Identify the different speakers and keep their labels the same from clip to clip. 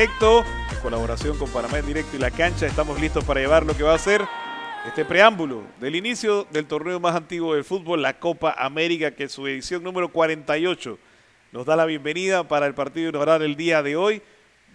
Speaker 1: directo, en colaboración con Panamá en directo y la cancha. Estamos listos para llevar lo que va a ser este preámbulo del inicio del torneo más antiguo del fútbol, la Copa América, que es su edición número 48 nos da la bienvenida para el partido inaugural el día de hoy,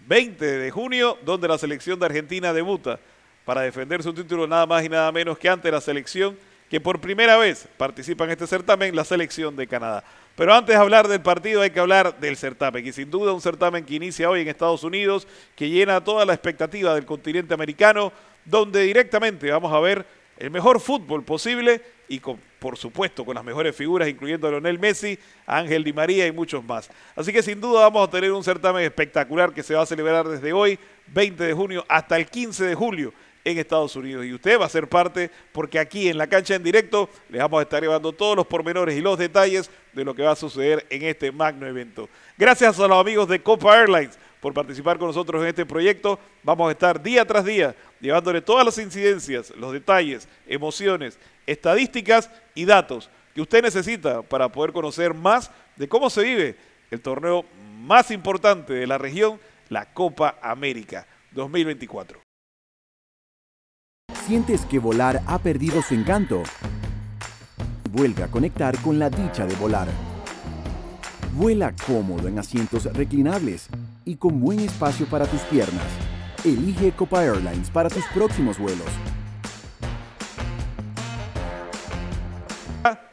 Speaker 1: 20 de junio, donde la selección de Argentina debuta para defender su título nada más y nada menos que ante la selección que por primera vez participa en este certamen, la selección de Canadá. Pero antes de hablar del partido hay que hablar del certamen, que sin duda un certamen que inicia hoy en Estados Unidos, que llena toda la expectativa del continente americano, donde directamente vamos a ver el mejor fútbol posible y por supuesto con las mejores figuras, incluyendo a Lionel Messi, Ángel Di María y muchos más. Así que sin duda vamos a tener un certamen espectacular que se va a celebrar desde hoy, 20 de junio, hasta el 15 de julio en Estados Unidos. Y usted va a ser parte porque aquí en la cancha en directo les vamos a estar llevando todos los pormenores y los detalles de lo que va a suceder en este magno evento. Gracias a los amigos de Copa Airlines por participar con nosotros en este proyecto. Vamos a estar día tras día llevándole todas las incidencias, los detalles, emociones, estadísticas y datos que usted necesita para poder conocer más de cómo se vive el torneo más importante de la región, la Copa América 2024 sientes que volar ha perdido su encanto, vuelve a conectar con la dicha de volar. Vuela cómodo en asientos reclinables y con buen espacio para tus piernas. Elige Copa Airlines para tus próximos vuelos.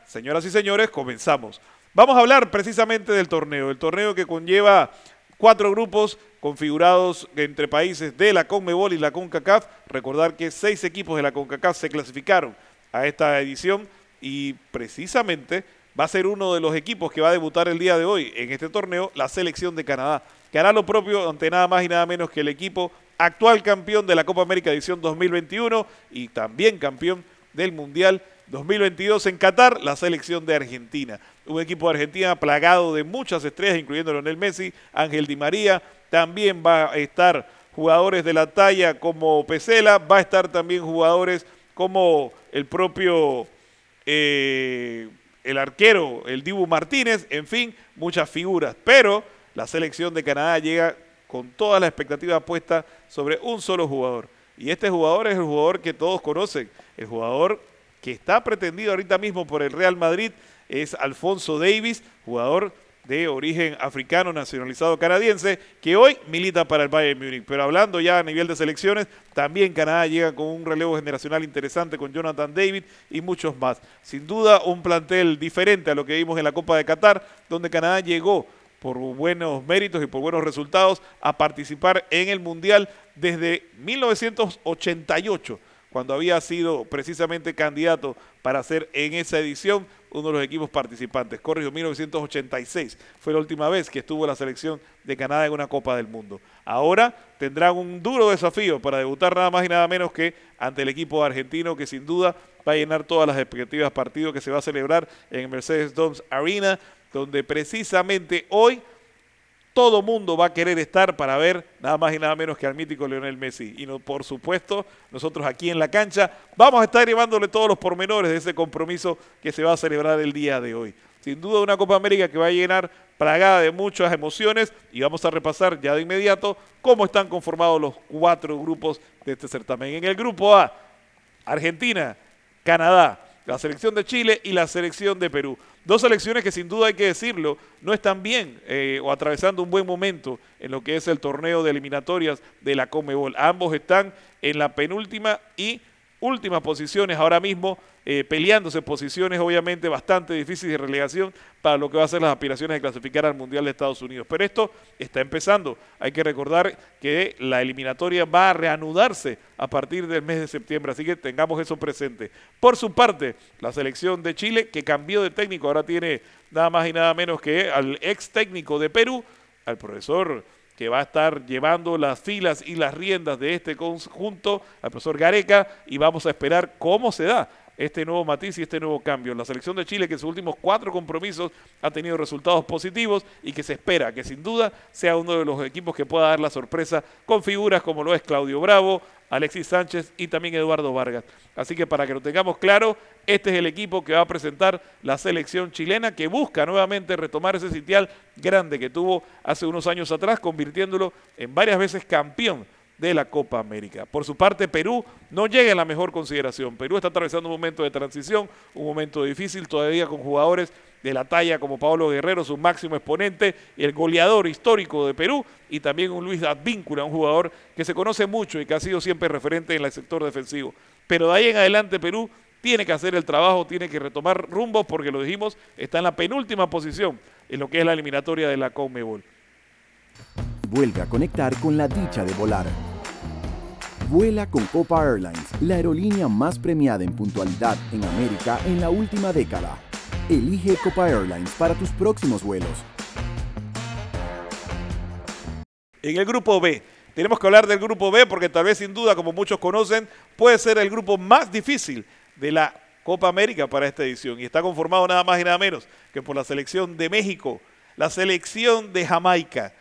Speaker 1: Señoras y señores, comenzamos. Vamos a hablar precisamente del torneo, el torneo que conlleva cuatro grupos configurados entre países de la CONMEBOL y la CONCACAF. Recordar que seis equipos de la CONCACAF se clasificaron a esta edición y precisamente va a ser uno de los equipos que va a debutar el día de hoy en este torneo, la selección de Canadá, que hará lo propio ante nada más y nada menos que el equipo actual campeón de la Copa América edición 2021 y también campeón del Mundial 2022 en Qatar, la selección de Argentina. Un equipo de Argentina plagado de muchas estrellas, incluyendo Lionel Messi, Ángel Di María. También va a estar jugadores de la talla como Pesela, va a estar también jugadores como el propio eh, el arquero, el Dibu Martínez, en fin, muchas figuras. Pero la selección de Canadá llega con toda la expectativa puesta sobre un solo jugador. Y este jugador es el jugador que todos conocen, el jugador que está pretendido ahorita mismo por el Real Madrid es Alfonso Davis, jugador de origen africano nacionalizado canadiense, que hoy milita para el Bayern Múnich. Pero hablando ya a nivel de selecciones, también Canadá llega con un relevo generacional interesante con Jonathan David y muchos más. Sin duda, un plantel diferente a lo que vimos en la Copa de Qatar, donde Canadá llegó por buenos méritos y por buenos resultados a participar en el Mundial desde 1988 cuando había sido precisamente candidato para ser en esa edición uno de los equipos participantes. Corrió 1986 fue la última vez que estuvo la selección de Canadá en una Copa del Mundo. Ahora tendrán un duro desafío para debutar nada más y nada menos que ante el equipo argentino que sin duda va a llenar todas las expectativas partido que se va a celebrar en Mercedes-Benz Arena, donde precisamente hoy todo mundo va a querer estar para ver nada más y nada menos que al mítico Leonel Messi. Y por supuesto, nosotros aquí en la cancha vamos a estar llevándole todos los pormenores de ese compromiso que se va a celebrar el día de hoy. Sin duda una Copa América que va a llenar plagada de muchas emociones y vamos a repasar ya de inmediato cómo están conformados los cuatro grupos de este certamen. En el grupo A, Argentina, Canadá, la selección de Chile y la selección de Perú. Dos selecciones que sin duda hay que decirlo, no están bien eh, o atravesando un buen momento en lo que es el torneo de eliminatorias de la Comebol. Ambos están en la penúltima y últimas posiciones ahora mismo, eh, peleándose posiciones obviamente bastante difíciles de relegación para lo que va a ser las aspiraciones de clasificar al Mundial de Estados Unidos. Pero esto está empezando. Hay que recordar que la eliminatoria va a reanudarse a partir del mes de septiembre, así que tengamos eso presente. Por su parte, la selección de Chile, que cambió de técnico, ahora tiene nada más y nada menos que al ex técnico de Perú, al profesor que va a estar llevando las filas y las riendas de este conjunto, al profesor Gareca, y vamos a esperar cómo se da este nuevo matiz y este nuevo cambio. La selección de Chile que en sus últimos cuatro compromisos ha tenido resultados positivos y que se espera que sin duda sea uno de los equipos que pueda dar la sorpresa con figuras como lo es Claudio Bravo, Alexis Sánchez y también Eduardo Vargas. Así que para que lo tengamos claro, este es el equipo que va a presentar la selección chilena que busca nuevamente retomar ese sitial grande que tuvo hace unos años atrás, convirtiéndolo en varias veces campeón de la Copa América. Por su parte, Perú no llega en la mejor consideración. Perú está atravesando un momento de transición, un momento difícil todavía con jugadores de la talla como Pablo Guerrero, su máximo exponente, el goleador histórico de Perú, y también un Luis Advíncula, un jugador que se conoce mucho y que ha sido siempre referente en el sector defensivo. Pero de ahí en adelante Perú tiene que hacer el trabajo, tiene que retomar rumbo, porque lo dijimos, está en la penúltima posición en lo que es la eliminatoria de la Conmebol vuelve a conectar con la dicha de volar. Vuela con Copa Airlines, la aerolínea más premiada en puntualidad en América en la última década. Elige Copa Airlines para tus próximos vuelos. En el grupo B, tenemos que hablar del grupo B porque tal vez sin duda, como muchos conocen, puede ser el grupo más difícil de la Copa América para esta edición y está conformado nada más y nada menos que por la selección de México, la selección de Jamaica,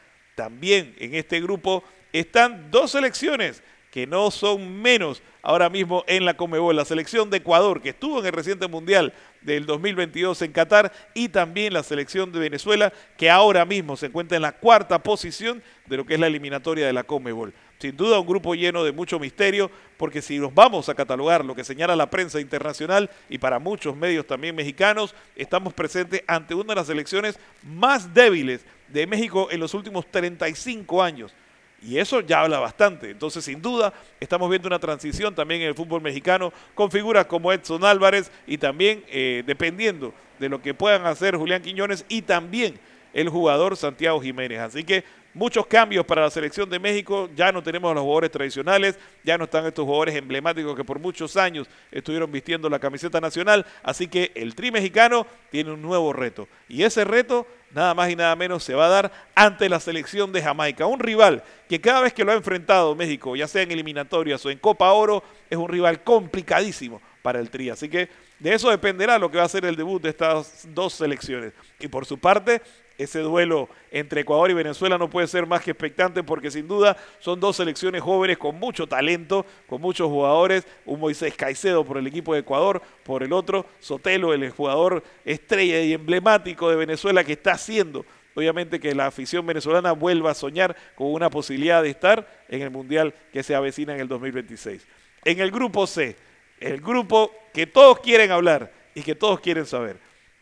Speaker 1: también en este grupo están dos selecciones que no son menos ahora mismo en la Comebol. La selección de Ecuador, que estuvo en el reciente Mundial del 2022 en Qatar, y también la selección de Venezuela, que ahora mismo se encuentra en la cuarta posición de lo que es la eliminatoria de la Comebol. Sin duda un grupo lleno de mucho misterio, porque si nos vamos a catalogar lo que señala la prensa internacional y para muchos medios también mexicanos, estamos presentes ante una de las selecciones más débiles de México en los últimos 35 años y eso ya habla bastante. Entonces, sin duda, estamos viendo una transición también en el fútbol mexicano con figuras como Edson Álvarez y también, eh, dependiendo de lo que puedan hacer Julián Quiñones y también el jugador Santiago Jiménez. Así que Muchos cambios para la selección de México, ya no tenemos a los jugadores tradicionales, ya no están estos jugadores emblemáticos que por muchos años estuvieron vistiendo la camiseta nacional, así que el Tri mexicano tiene un nuevo reto. Y ese reto, nada más y nada menos, se va a dar ante la selección de Jamaica, un rival que cada vez que lo ha enfrentado México, ya sea en eliminatorias o en Copa Oro, es un rival complicadísimo para el Tri. Así que de eso dependerá lo que va a ser el debut de estas dos selecciones. Y por su parte, ese duelo entre Ecuador y Venezuela no puede ser más que expectante porque sin duda son dos selecciones jóvenes con mucho talento, con muchos jugadores. Un Moisés Caicedo por el equipo de Ecuador, por el otro Sotelo, el jugador estrella y emblemático de Venezuela que está haciendo obviamente que la afición venezolana vuelva a soñar con una posibilidad de estar en el Mundial que se avecina en el 2026. En el grupo C, el grupo que todos quieren hablar y que todos quieren saber,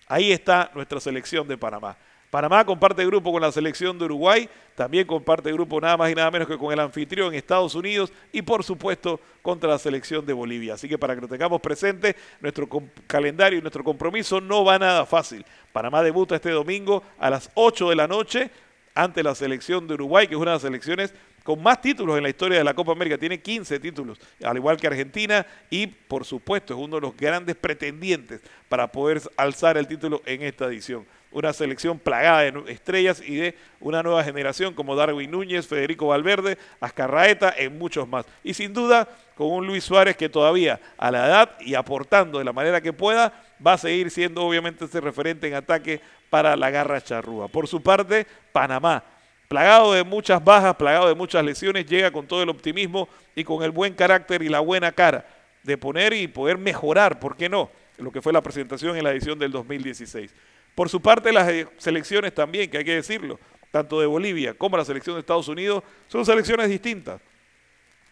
Speaker 1: ahí está nuestra selección de Panamá. Panamá comparte grupo con la selección de Uruguay, también comparte grupo nada más y nada menos que con el anfitrión Estados Unidos y por supuesto contra la selección de Bolivia. Así que para que lo tengamos presente, nuestro calendario y nuestro compromiso no va nada fácil. Panamá debuta este domingo a las 8 de la noche ante la selección de Uruguay, que es una de las selecciones con más títulos en la historia de la Copa América. Tiene 15 títulos, al igual que Argentina, y por supuesto es uno de los grandes pretendientes para poder alzar el título en esta edición una selección plagada de estrellas y de una nueva generación como Darwin Núñez, Federico Valverde, Azcarraeta, en muchos más. Y sin duda, con un Luis Suárez que todavía a la edad y aportando de la manera que pueda, va a seguir siendo obviamente ese referente en ataque para la garra charrúa. Por su parte, Panamá, plagado de muchas bajas, plagado de muchas lesiones, llega con todo el optimismo y con el buen carácter y la buena cara de poner y poder mejorar, ¿por qué no? Lo que fue la presentación en la edición del 2016. Por su parte, las eh, selecciones también, que hay que decirlo, tanto de Bolivia como la selección de Estados Unidos, son selecciones distintas.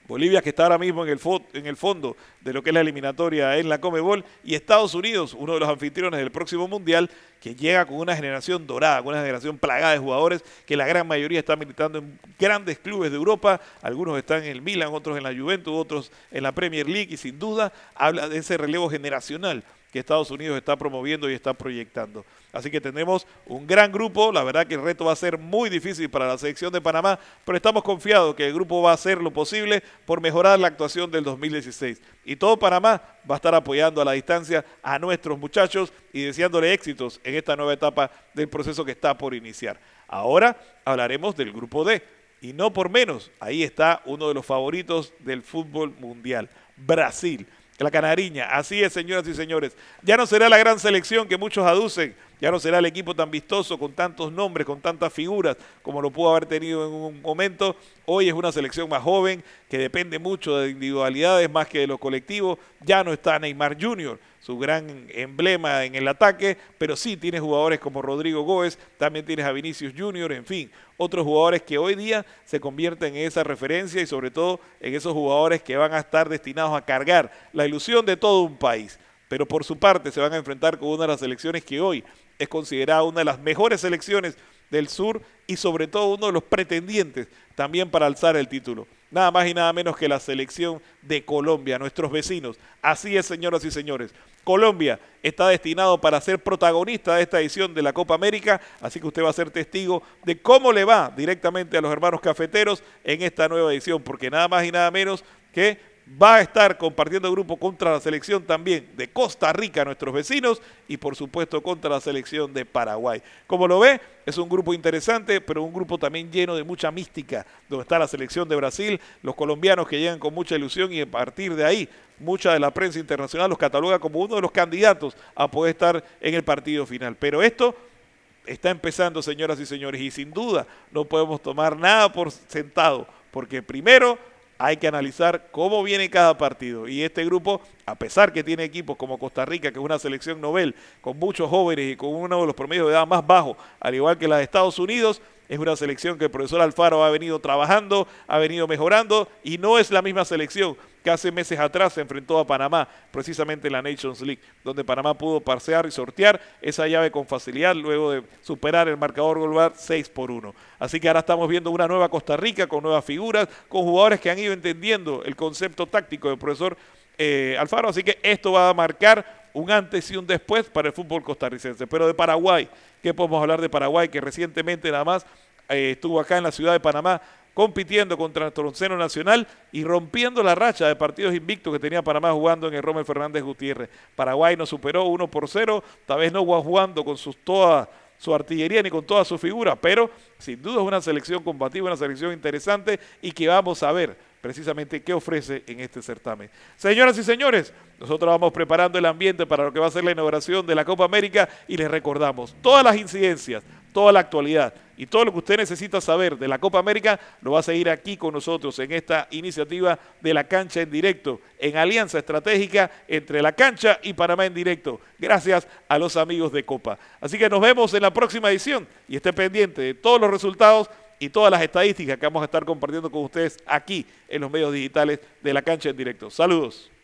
Speaker 1: Bolivia que está ahora mismo en el, fondo de lo que es la eliminatoria en la Comebol y Estados Unidos, uno de los anfitriones del próximo Mundial, que llega con una generación dorada, con una generación plagada de jugadores que la gran mayoría está militando en grandes clubes de Europa, algunos están en el Milan, otros en la Juventus, otros en la Premier League y sin duda habla de ese relevo generacional Estados Unidos está promoviendo y está proyectando. Así que tenemos un gran grupo, la verdad que el reto va a ser muy difícil para la selección de Panamá, pero estamos confiados que el grupo va a hacer lo posible por mejorar la actuación del 2016. Y todo Panamá va a estar apoyando a la distancia a nuestros muchachos y deseándole éxitos en esta nueva etapa del proceso que está por iniciar. Ahora hablaremos del grupo D. Y no por menos, ahí está uno de los favoritos del fútbol mundial, Brasil. La canariña, así es, señoras y señores. Ya no será la gran selección que muchos aducen, ya no será el equipo tan vistoso, con tantos nombres, con tantas figuras, como lo pudo haber tenido en un momento. Hoy es una selección más joven, que depende mucho de individualidades más que de los colectivos. Ya no está Neymar Jr., su gran emblema en el ataque, pero sí tienes jugadores como Rodrigo Gómez, también tienes a Vinicius Junior, en fin, otros jugadores que hoy día se convierten en esa referencia y sobre todo en esos jugadores que van a estar destinados a cargar la ilusión de todo un país. Pero por su parte se van a enfrentar con una de las selecciones que hoy es considerada una de las mejores selecciones del sur y sobre todo uno de los pretendientes también para alzar el título nada más y nada menos que la selección de Colombia, nuestros vecinos. Así es, señoras y señores. Colombia está destinado para ser protagonista de esta edición de la Copa América, así que usted va a ser testigo de cómo le va directamente a los hermanos cafeteros en esta nueva edición, porque nada más y nada menos que va a estar compartiendo grupo contra la selección también de Costa Rica, nuestros vecinos, y por supuesto contra la selección de Paraguay. Como lo ve, es un grupo interesante, pero un grupo también lleno de mucha mística, donde está la selección de Brasil, los colombianos que llegan con mucha ilusión y a partir de ahí mucha de la prensa internacional los cataloga como uno de los candidatos a poder estar en el partido final. Pero esto está empezando, señoras y señores, y sin duda no podemos tomar nada por sentado, porque primero hay que analizar cómo viene cada partido. Y este grupo, a pesar que tiene equipos como Costa Rica, que es una selección novel, con muchos jóvenes y con uno de los promedios de edad más bajos, al igual que la de Estados Unidos, es una selección que el profesor Alfaro ha venido trabajando, ha venido mejorando y no es la misma selección que hace meses atrás se enfrentó a Panamá, precisamente en la Nations League, donde Panamá pudo parsear y sortear esa llave con facilidad luego de superar el marcador global 6 por 1. Así que ahora estamos viendo una nueva Costa Rica con nuevas figuras, con jugadores que han ido entendiendo el concepto táctico del profesor eh, Alfaro. Así que esto va a marcar un antes y un después para el fútbol costarricense. Pero de Paraguay, ¿qué podemos hablar de Paraguay? Que recientemente nada más eh, estuvo acá en la ciudad de Panamá compitiendo contra el Toronceno Nacional y rompiendo la racha de partidos invictos que tenía Panamá jugando en el Romel Fernández Gutiérrez. Paraguay nos superó 1 por 0, tal vez no jugando con toda su artillería ni con toda su figura, pero sin duda es una selección combativa, una selección interesante y que vamos a ver precisamente qué ofrece en este certamen. Señoras y señores, nosotros vamos preparando el ambiente para lo que va a ser la inauguración de la Copa América y les recordamos todas las incidencias, toda la actualidad y todo lo que usted necesita saber de la Copa América lo va a seguir aquí con nosotros en esta iniciativa de la cancha en directo, en alianza estratégica entre la cancha y Panamá en directo, gracias a los amigos de Copa. Así que nos vemos en la próxima edición y esté pendiente de todos los resultados y todas las estadísticas que vamos a estar compartiendo con ustedes aquí en los medios digitales de la cancha en directo. Saludos.